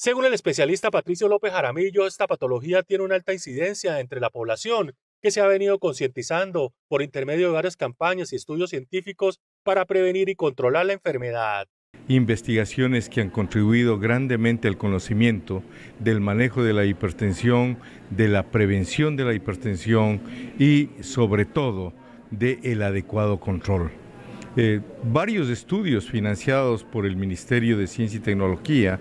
Según el especialista Patricio López Jaramillo, esta patología tiene una alta incidencia entre la población que se ha venido concientizando por intermedio de varias campañas y estudios científicos para prevenir y controlar la enfermedad. Investigaciones que han contribuido grandemente al conocimiento del manejo de la hipertensión, de la prevención de la hipertensión y sobre todo del adecuado control. Eh, varios estudios financiados por el Ministerio de Ciencia y Tecnología,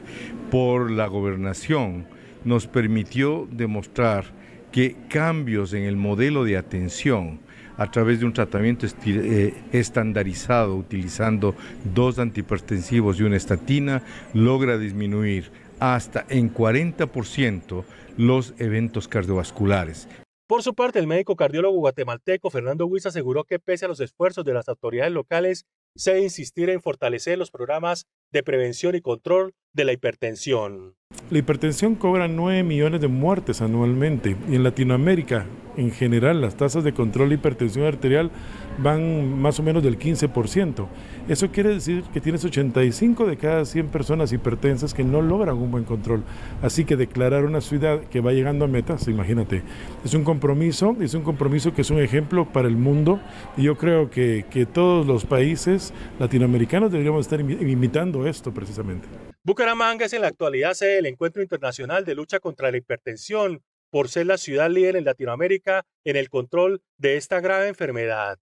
por la gobernación, nos permitió demostrar que cambios en el modelo de atención a través de un tratamiento eh, estandarizado utilizando dos antihipertensivos y una estatina logra disminuir hasta en 40% los eventos cardiovasculares. Por su parte, el médico cardiólogo guatemalteco Fernando Huiz aseguró que pese a los esfuerzos de las autoridades locales, se insistirá en fortalecer los programas de Prevención y Control de la Hipertensión. La hipertensión cobra 9 millones de muertes anualmente y en Latinoamérica en general las tasas de control de hipertensión arterial van más o menos del 15%. Eso quiere decir que tienes 85 de cada 100 personas hipertensas que no logran un buen control. Así que declarar una ciudad que va llegando a metas, imagínate, es un compromiso, es un compromiso que es un ejemplo para el mundo y yo creo que, que todos los países latinoamericanos deberíamos estar imitando esto precisamente. Bucaramanga es en la actualidad sede del Encuentro Internacional de Lucha contra la Hipertensión por ser la ciudad líder en Latinoamérica en el control de esta grave enfermedad.